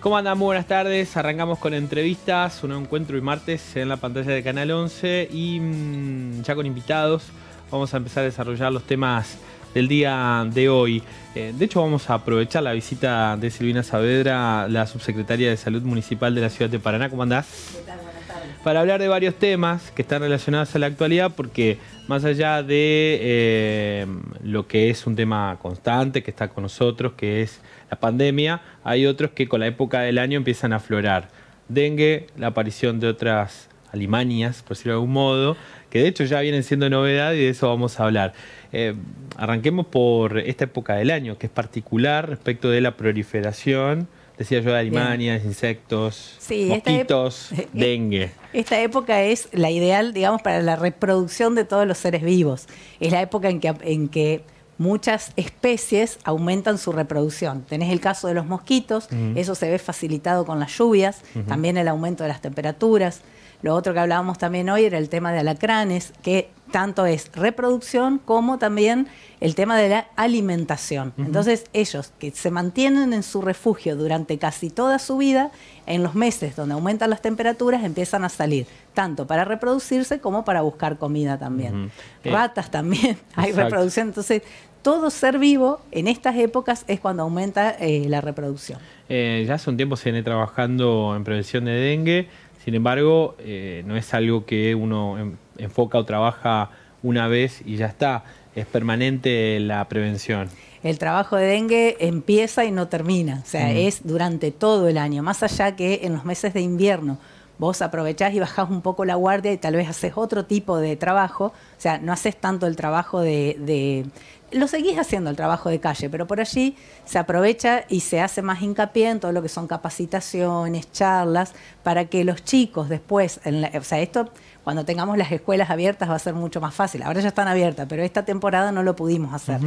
¿Cómo andan? Muy buenas tardes. Arrancamos con entrevistas, un encuentro y martes en la pantalla de Canal 11 y mm, ya con invitados vamos a empezar a desarrollar los temas del día de hoy. Eh, de hecho vamos a aprovechar la visita de Silvina Saavedra, la subsecretaria de Salud Municipal de la Ciudad de Paraná. ¿Cómo andás? para hablar de varios temas que están relacionados a la actualidad, porque más allá de eh, lo que es un tema constante que está con nosotros, que es la pandemia, hay otros que con la época del año empiezan a aflorar. Dengue, la aparición de otras alimañas, por decirlo de algún modo, que de hecho ya vienen siendo novedad y de eso vamos a hablar. Eh, arranquemos por esta época del año, que es particular respecto de la proliferación Decía yo de alimañas, insectos, mosquitos, eh, dengue. Esta época es la ideal, digamos, para la reproducción de todos los seres vivos. Es la época en que, en que muchas especies aumentan su reproducción. Tenés el caso de los mosquitos, eso se ve facilitado con las lluvias, también el aumento de las temperaturas. Lo otro que hablábamos también hoy era el tema de alacranes, que tanto es reproducción como también el tema de la alimentación. Entonces ellos que se mantienen en su refugio durante casi toda su vida, en los meses donde aumentan las temperaturas empiezan a salir, tanto para reproducirse como para buscar comida también. Eh. Ratas también, hay reproducción, entonces todo ser vivo en estas épocas es cuando aumenta eh, la reproducción. Eh, ya hace un tiempo se viene trabajando en prevención de dengue, sin embargo, no es algo que uno em, enfoca o trabaja una vez y ya está. Es permanente la prevención. El trabajo de dengue empieza y no termina, o sea, mm. es durante todo el año, más allá que en los meses de invierno vos aprovechás y bajás un poco la guardia y tal vez haces otro tipo de trabajo, o sea, no haces tanto el trabajo de, Lo seguís haciendo el trabajo de calle, pero por allí se aprovecha y se hace más hincapié en todo lo que son capacitaciones, charlas, para que los chicos después, o sea, esto cuando tengamos las escuelas abiertas va a ser mucho más fácil. Ahora ya están abiertas, pero esta temporada no lo pudimos hacer.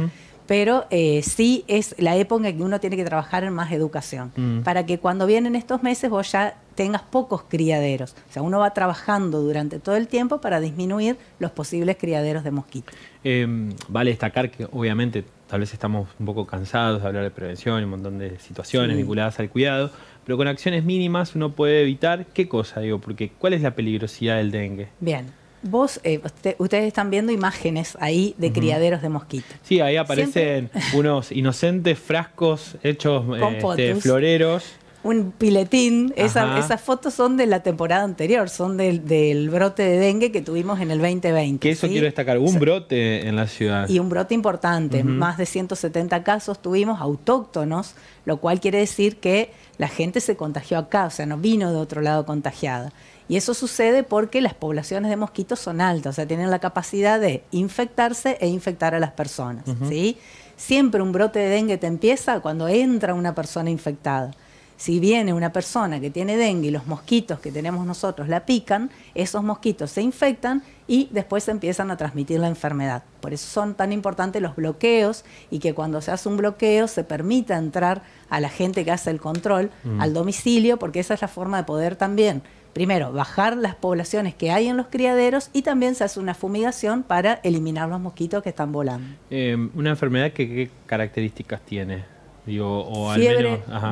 Pero eh, sí es la época en que uno tiene que trabajar en más educación, mm. para que cuando vienen estos meses vos ya tengas pocos criaderos. O sea, uno va trabajando durante todo el tiempo para disminuir los posibles criaderos de mosquitos. Em, vale destacar que obviamente tal vez estamos un poco cansados de hablar de prevención y un montón de situaciones vinculadas al cuidado, pero con acciones mínimas uno puede evitar qué cosa, digo, porque ¿cuál es la peligrosidad del dengue? Bien. Vos, eh, ustedes están viendo imágenes ahí de criaderos de mosquitos. Sí, ahí aparecen unos inocentes frascos hechos de este, floreros un piletín. esas fotos son de la temporada anterior, son del, brote de dengue que tuvimos en el 2020. Que eso quiero destacar, un brote en la ciudad. Y un brote importante, más de 170 casos tuvimos autóctonos, lo cual quiere decir que la gente se contagió acá, o sea, no vino de otro lado contagiada. Y eso sucede porque las poblaciones de mosquitos son altas, o sea, tienen la capacidad de infectarse e infectar a las personas, Siempre un brote de dengue te empieza cuando entra una persona infectada. Si viene una persona que tiene dengue y los mosquitos que tenemos nosotros la pican, esos mosquitos se infectan y después empiezan a transmitir la enfermedad. Por eso son tan importantes los bloqueos y que cuando se hace un bloqueo se permita entrar a la gente que hace el control mm. al domicilio, porque esa es la forma de poder también primero, bajar las poblaciones que hay en los criaderos y también se hace una fumigación para eliminar los mosquitos que están volando. Em, ¿Una enfermedad qué características tiene? o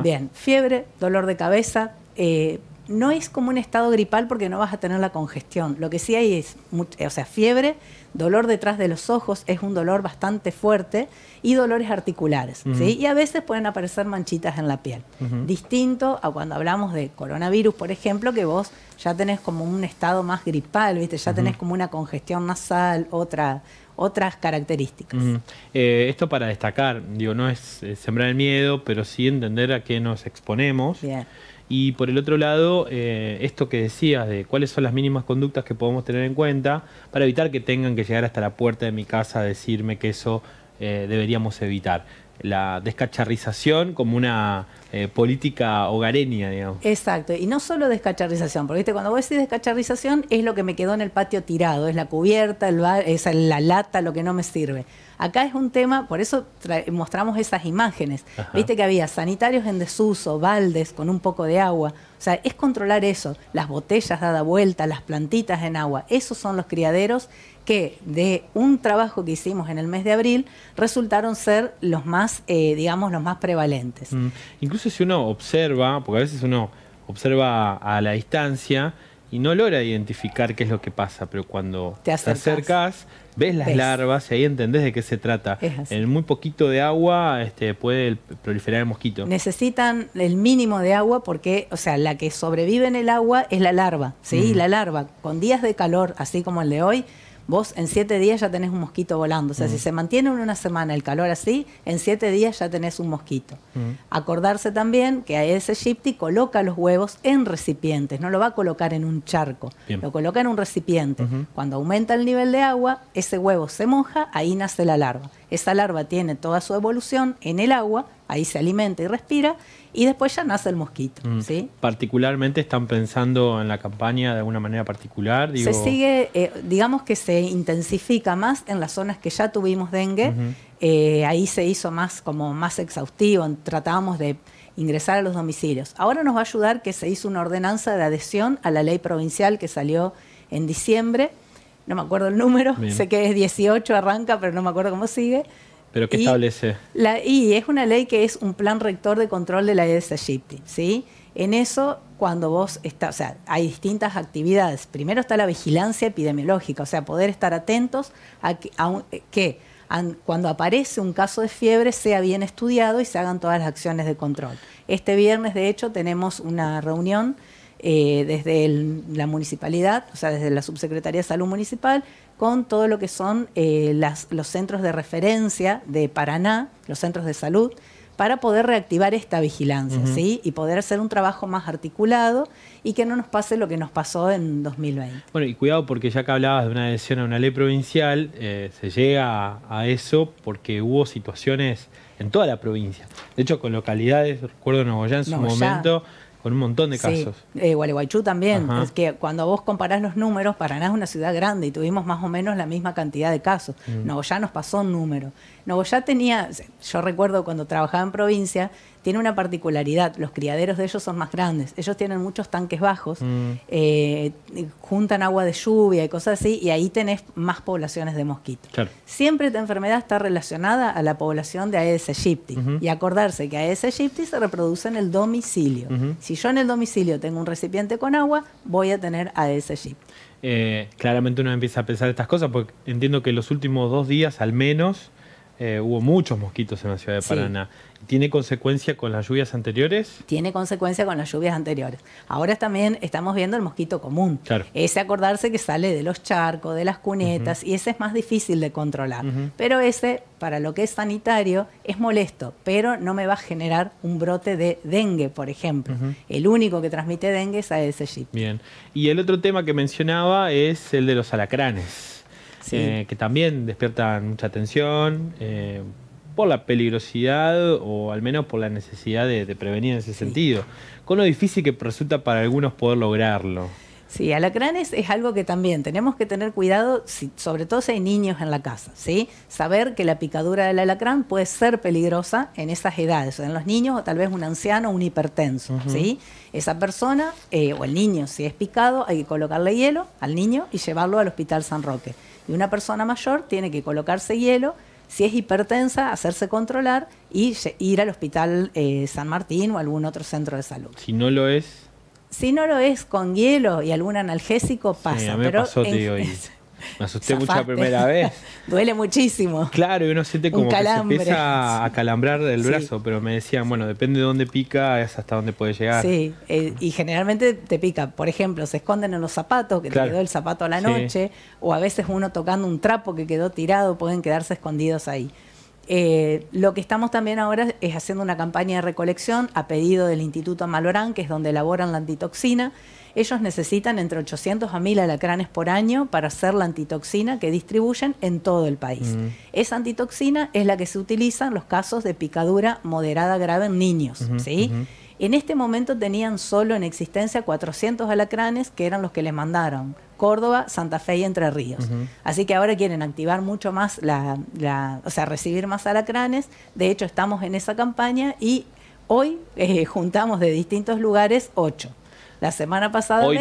Bien, fiebre, dolor de cabeza. Eh, no es como un estado gripal porque no vas a tener la congestión. Lo que sí hay es, o sea, fiebre, Dolor detrás de los ojos es un dolor bastante fuerte y dolores articulares. Y a veces pueden aparecer manchitas en la piel. Distinto a cuando hablamos de coronavirus, por ejemplo, que vos ya tenés como un estado más gripal, ¿viste? ya tenés como una congestión nasal, otra, otras características. Eh, esto para destacar, digo, no es eh, sembrar el miedo, pero sí entender a qué nos exponemos. Y por el otro lado, eh, esto que decías de cuáles son las mínimas conductas que podemos tener en cuenta para evitar que tengan que llegar hasta la puerta de mi casa a decirme que eso eh, deberíamos evitar. La descacharrización como una eh, política hogareña, digamos. Exacto, y no solo descacharrización, porque ¿viste? cuando vos decís descacharrización es lo que me quedó en el patio tirado, es la cubierta, el es la lata, lo que no me sirve. Acá es un tema, por eso mostramos esas imágenes. Viste que había sanitarios en desuso, baldes con un poco de agua. O sea, es controlar eso, las botellas dada vuelta, las plantitas en agua. Esos son los criaderos que de un trabajo que hicimos en el mes de abril resultaron ser los más, eh, digamos, los más prevalentes. Mm, incluso si uno observa, porque a veces uno observa a la distancia y no logra identificar qué es lo que pasa, pero cuando te te acercas ves las larvas y ahí entendés de qué se trata. En muy poquito de agua este, puede proliferar el mosquito. Necesitan el mínimo de agua porque, o sea, la que sobrevive en el agua es la larva, ¿sí? La larva con días de calor, así como el de hoy, vos en siete días ya tenés un mosquito volando. O sea, si mm. se mantiene una semana el calor así, en siete días ya tenés un mosquito. Mm. Acordarse también que a ese coloca los huevos en recipientes, no lo va a colocar en un charco, lo coloca en un recipiente. Cuando aumenta el nivel de agua, ese huevo se moja, ahí nace la larva. Esa larva tiene toda su evolución en el agua, ahí se alimenta y respira, y después ya nace el mosquito. Mm. Particularmente están pensando en la campaña de alguna manera particular. Se sigue, eh, digamos que se intensifica más en las zonas que ya tuvimos dengue. Eh, ahí se hizo más como más exhaustivo, tratábamos de ingresar a los domicilios. Ahora nos va a ayudar que se hizo una ordenanza de adhesión a la ley provincial que salió en diciembre. No me acuerdo el número, sé que es 18, arranca, pero no me acuerdo cómo sigue ¿Pero qué establece? La, y es una ley que es un plan rector de control de la ESGIPTI, ¿sí? En eso, cuando vos estás, o sea, hay distintas actividades. Primero está la vigilancia epidemiológica, o sea, poder estar atentos a que, eh, cuando aparece un caso de fiebre sea bien estudiado y se hagan todas las acciones de control. Este viernes, de hecho, tenemos una reunión eh, desde la municipalidad, o sea, desde la Subsecretaría de Salud Municipal, con todo lo que son eh, las, los centros de referencia de Paraná, los centros de salud, para poder reactivar esta vigilancia, Y poder hacer un trabajo más articulado y que no nos pase lo que nos pasó en 2020. Bueno, y cuidado porque ya que hablabas de una adhesión a una ley provincial, eh, se llega a, eso porque hubo situaciones en toda la provincia. De hecho, con localidades, recuerdo nuevo Nogoyá en su momento con un montón de casos. Sí. Eh, Gualeguaychú también, es que cuando vos comparás los números, Paraná es una ciudad grande y tuvimos más o menos la misma cantidad de casos. Mm. No, ya nos pasó un número ya tenía, yo recuerdo cuando trabajaba en provincia, tiene una particularidad, los criaderos de ellos son más grandes, ellos tienen muchos tanques bajos, mm. eh, juntan agua de lluvia y cosas así, y ahí tenés más poblaciones de mosquitos. Siempre esta enfermedad está relacionada a la población de Aedes aegypti, y acordarse que Aedes aegypti se reproduce en el domicilio. Si yo en el domicilio tengo un recipiente con agua, voy a tener Aedes aegypti. Eh, claramente uno empieza a pensar estas cosas porque entiendo que los últimos dos días al menos eh, hubo muchos mosquitos en la ciudad de Paraná. ¿Tiene consecuencia con las lluvias anteriores? Tiene consecuencia con las lluvias anteriores. Ahora también estamos viendo el mosquito común. Claro. Ese acordarse que sale de los charcos, de las cunetas, y ese es más difícil de controlar. Pero ese, para lo que es sanitario, es molesto, pero no me va a generar un brote de dengue, por ejemplo. El único que transmite dengue es ese jeep. Bien. Y el otro tema que mencionaba es el de los alacranes. Eh, que también despiertan mucha atención eh, por la peligrosidad o al menos por la necesidad de, prevenir en ese sentido, con lo difícil que resulta para algunos poder lograrlo. Sí, alacranes es algo que también tenemos que tener cuidado, si, sobre todo si hay niños en la casa, ¿sí? Saber que la picadura del alacrán puede ser peligrosa en esas edades, en los niños o tal vez un anciano un hipertenso, ¿sí? Esa persona eh, o el niño, si es picado, hay que colocarle hielo al niño y llevarlo al hospital San Roque. Y una persona mayor tiene que colocarse hielo, si es hipertensa, hacerse controlar y ir al hospital eh, San Martín o algún otro centro de salud. Si no lo es si no lo es con hielo y algún analgésico, pasa. pasó, me asusté mucho la primera vez. Duele muchísimo. Claro, y uno siente como que se empieza a calambrar del brazo, pero me decían, bueno, depende de dónde pica, es hasta dónde puede llegar. Sí, eh, y generalmente te pica, por ejemplo, se esconden en los zapatos, que te quedó el zapato a la noche, o a veces uno tocando un trapo que quedó tirado, pueden quedarse escondidos ahí. Eh, lo que estamos también ahora es haciendo una campaña de recolección a pedido del Instituto Malorán, que es donde elaboran la antitoxina. Ellos necesitan entre 800 a 1000 alacranes por año para hacer la antitoxina que distribuyen en todo el país. Mm. Esa antitoxina es la que se utiliza en los casos de picadura moderada grave en niños. En este momento tenían solo en existencia 400 alacranes que eran los que les mandaron. Córdoba, Santa Fe y Entre Ríos. Así que ahora quieren activar mucho más la, la, o sea, recibir más alacranes. De hecho, estamos en esa campaña y hoy eh, juntamos de distintos lugares ocho. La semana pasada hoy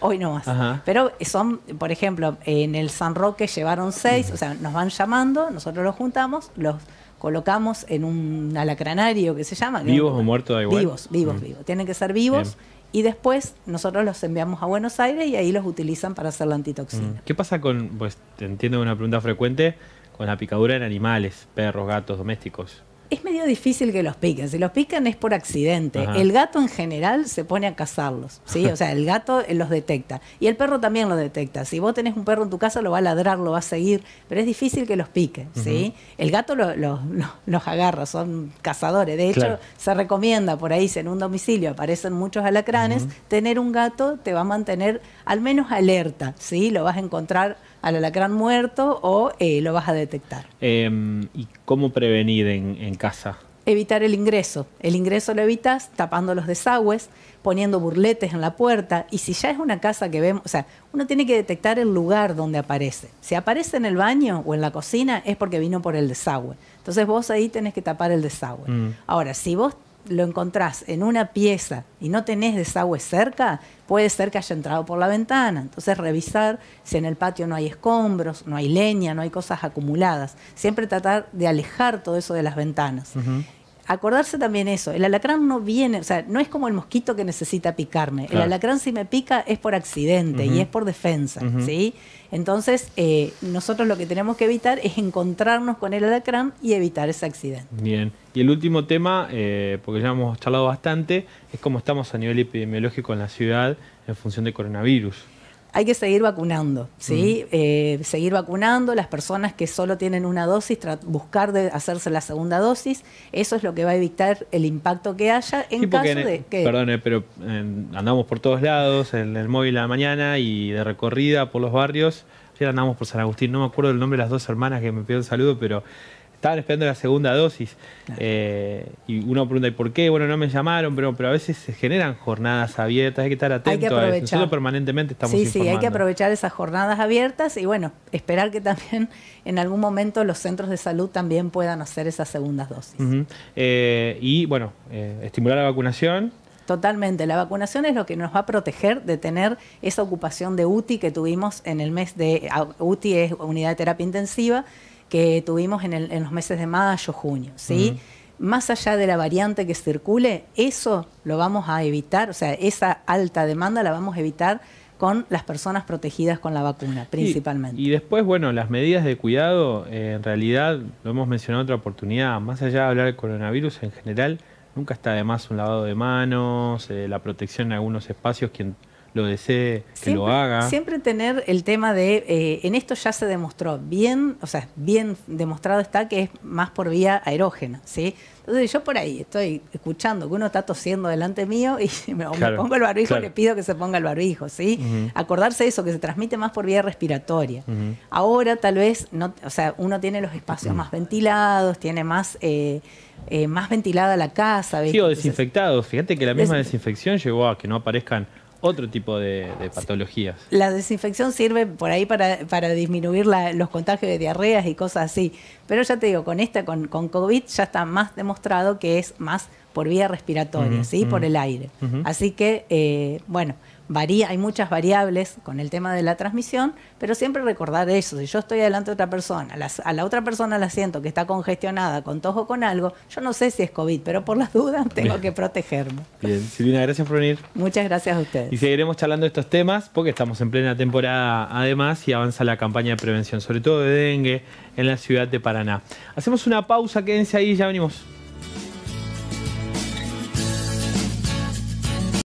hoy no más. Pero son, por ejemplo, en el San Roque llevaron seis, o sea, nos van llamando, nosotros los juntamos, los colocamos en un alacranario que se llama. ¿Vivos o muertos Vivos, vivos, vivos. Tienen que ser vivos y después nosotros los enviamos a Buenos Aires y ahí los utilizan para hacer la antitoxina. Mm. ¿Qué pasa con, pues entiendo una pregunta frecuente, con la picadura en animales, perros, gatos, domésticos? es medio difícil que los piquen. Si los pican es por accidente. El gato en general se pone a cazarlos, ¿sí? O sea, el gato eh, los detecta. Y el perro también los detecta. Si vos tenés un perro en tu casa, lo va a ladrar, lo va a seguir, pero es difícil que los piquen. ¿sí? El gato los agarra, son cazadores. De hecho, se recomienda por ahí, si en un domicilio aparecen muchos alacranes, tener un gato te va a mantener al menos alerta, ¿sí? Lo vas a encontrar al alacrán muerto o eh, lo vas a detectar. Em, ¿Y cómo prevenir en, casa? Evitar el ingreso. El ingreso lo evitas tapando los desagües, poniendo burletes en la puerta y si ya es una casa que vemos, o sea, uno tiene que detectar el lugar donde aparece. Si aparece en el baño o en la cocina es porque vino por el desagüe. Entonces vos ahí tenés que tapar el desagüe. Mm. Ahora, si vos lo encontrás en una pieza y no tenés desagüe cerca, puede ser que haya entrado por la ventana. Entonces revisar si en el patio no hay escombros, no hay leña, no hay cosas acumuladas. Siempre tratar de alejar todo eso de las ventanas acordarse también eso, el alacrán no viene, o sea, no es como el mosquito que necesita picarme, el alacrán si me pica es por accidente y es por defensa, ¿sí? Entonces, eh, nosotros lo que tenemos que evitar es encontrarnos con el alacrán y evitar ese accidente. Bien, y el último tema, eh, porque ya hemos charlado bastante, es cómo estamos a nivel epidemiológico en la ciudad en función de coronavirus hay que seguir vacunando, ¿sí? eh, seguir vacunando, las personas que solo tienen una dosis, buscar de hacerse la segunda dosis, eso es lo que va a evitar el impacto que haya en caso de que... Perdone, pero andamos por todos lados, en el móvil a la mañana y de recorrida por los barrios, ayer andamos por San Agustín, no me acuerdo el nombre de las dos hermanas que me piden saludo, pero estaban esperando la segunda dosis. Eh, y uno pregunta, ¿y por qué? Bueno, no me llamaron, pero, pero a veces se generan jornadas abiertas, hay que estar atento a eso. permanentemente estamos Sí, sí, hay que aprovechar esas jornadas abiertas y bueno, esperar que también en algún momento los centros de salud también puedan hacer esas segundas dosis. Eh, y bueno, eh, estimular la vacunación, Totalmente, la vacunación es lo que nos va a proteger de tener esa ocupación de UTI que tuvimos en el mes de... Ah, UTI es unidad de terapia intensiva, que tuvimos en, los meses de mayo, junio, ¿sí? Más allá de la variante que circule, eso lo vamos a evitar, o sea, esa alta demanda la vamos a evitar con las personas protegidas con la vacuna, principalmente. Y, después, bueno, las medidas de cuidado, eh, en realidad, lo hemos mencionado en otra oportunidad, más allá de hablar del coronavirus en general, nunca está de más un lavado de manos, eh, la protección en algunos espacios, quien lo desee, que lo haga. Siempre tener el tema de, eh, en esto ya se demostró bien, o sea, bien demostrado está que es más por vía aerógena, ¿sí? Entonces yo por ahí estoy escuchando que uno está tosiendo delante mío y me, pongo el barbijo, y le pido que se ponga el barbijo, ¿sí? acordarse de Acordarse eso, que se transmite más por vía respiratoria. Ahora tal vez, no, o sea, uno tiene los espacios más ventilados, tiene más... Eh, eh, más ventilada la casa. Sí, o desinfectados. Fíjate que la misma desinfección llevó a que no aparezcan otro tipo de, patologías. La desinfección sirve por ahí para, para disminuir los contagios de diarreas y cosas así. Pero ya te digo, con esta, con, con COVID, ya está más demostrado que es más por vía respiratoria, ¿sí? Por el aire. Así que, eh, bueno hay muchas variables con el tema de la transmisión, pero siempre recordar eso, si yo estoy delante de otra persona, a la otra persona la siento que está congestionada, con tojo, con algo, yo no sé si es COVID, pero por las dudas tengo que protegerme. Bien, Silvina, gracias por venir. Muchas gracias a ustedes. Y seguiremos charlando de estos temas porque estamos en plena temporada además y avanza la campaña de prevención, sobre todo de dengue en la ciudad de Paraná. Hacemos una pausa, quédense ahí, ya venimos.